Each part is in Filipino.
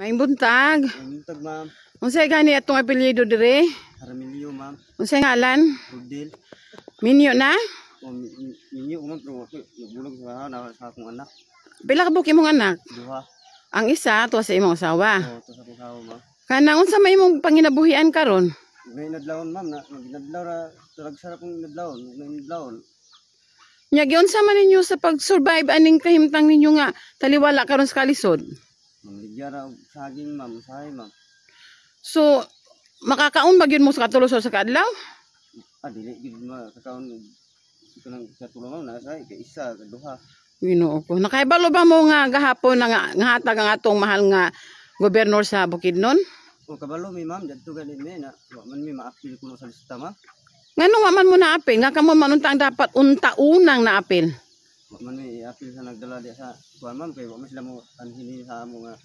May buntag. May buntag, ma'am. Unsay gani atong apelyido dire? Arminio, ma'am. Unsay ngalan? Rudel. Minyo na? Minyo, ma'am. Pero bulag sa na sa akong anak. Pila ka buki mong anak? Duha. Ang isa, tuwa sa imong asawa. Oo, tuwa sa akong asawa, ma'am. Kanang unsa may imong panginabuhian karon? May nadlawon, ma'am. Nagdadlaw ra. Turag sarap ng nadlawon. May nadlawon. Nya, giyon sa man ninyo sa pag-survive aning kahimtang ninyo nga taliwala karon sa kalisod? Mamigya saging ma'am, usahay ma'am. So makakaon ba gyud mo sa katulo sa kadlaw? Ah, dili gyud makakaon kanang sa tulo ma'am, nasa kay isa, duha. Ginoo ko. Nakaibalo ba mo nga gahapon nga hatag ang atong mahal nga gobernador sa Bukidnon? O kabalo mi ma'am, dito gani mi na wa man mi maapil kuno sa lista ma'am. Ngano wa man mo naapil? Nga kamo man untang dapat unta unang naapil man may eh, apil sa nagdala di sa kuan man kay wa man sila mo anhini sa amo nga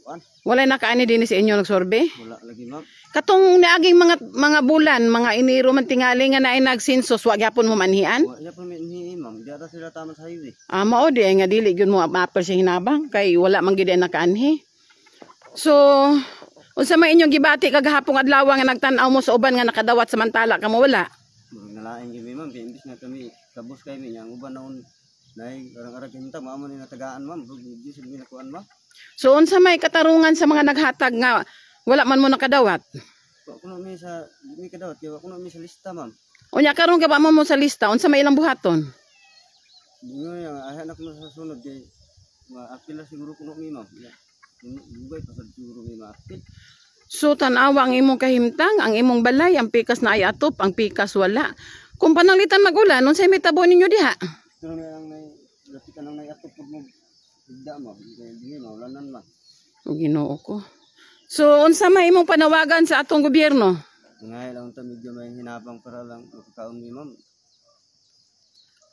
kuan. Wala na kaani din sa inyo nagsorbe? Wala lagi ma'am. Katong naaging mga mga bulan, mga iniro man tingali nga naay nagsinsos wa gyapon mo manhian? Wa gyapon man ni ma'am, di ata sila tama sa hiwi. Ah mao di nga dili gyud mo apil sa hinabang kay wala man gyud na kaanhi. So, Unsa may inyong gibati kag hapong adlaw nga nagtan-aw mo sa uban nga nakadawat samantala kamo wala? Nalain gyud mi ma'am, imbis na kami kabus kay mi nga uban naon Nay, arag-arag yung ta, maamon yung natagaan ma'am. Hindi sila minakuan ma'am. So, unsa may katarungan sa mga naghatag nga wala man mo nakadawat? Wa ko na may sa, may kadawat, kaya wa ko na may sa lista ma'am. Unya, karon ka ba mo sa lista? Unsa may ilang buhaton? Hindi nga yung ako na sa sunod, kaya maapila siguro ko na may ma'am. Bugay pa sa siguro may maapil. So tanawa ang imong kahimtang, ang imong balay, ang pikas na ay atop, ang pikas wala. Kung panalitan magulan, unsay may tabo ninyo diha? Da mo, hindi mo, man. O ginoo ko. So, unsa may imong panawagan sa atong gobyerno? Ngay lang ta medyo may hinabang para lang makakaon ni ma'am.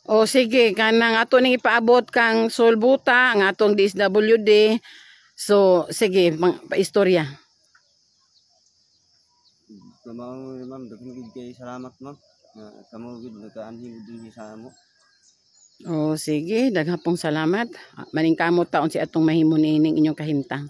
O sige, kanang ato ning ipaabot kang sulbuta ang atong DSWD. So, sige, paistorya. Ma'am, ma'am, daghang gid salamat ma'am. Na kamo gid nakaanhi gid sa amo. O oh, sige, daghapong salamat. Maningkamot taon si atong mahimo niining inyong kahintang.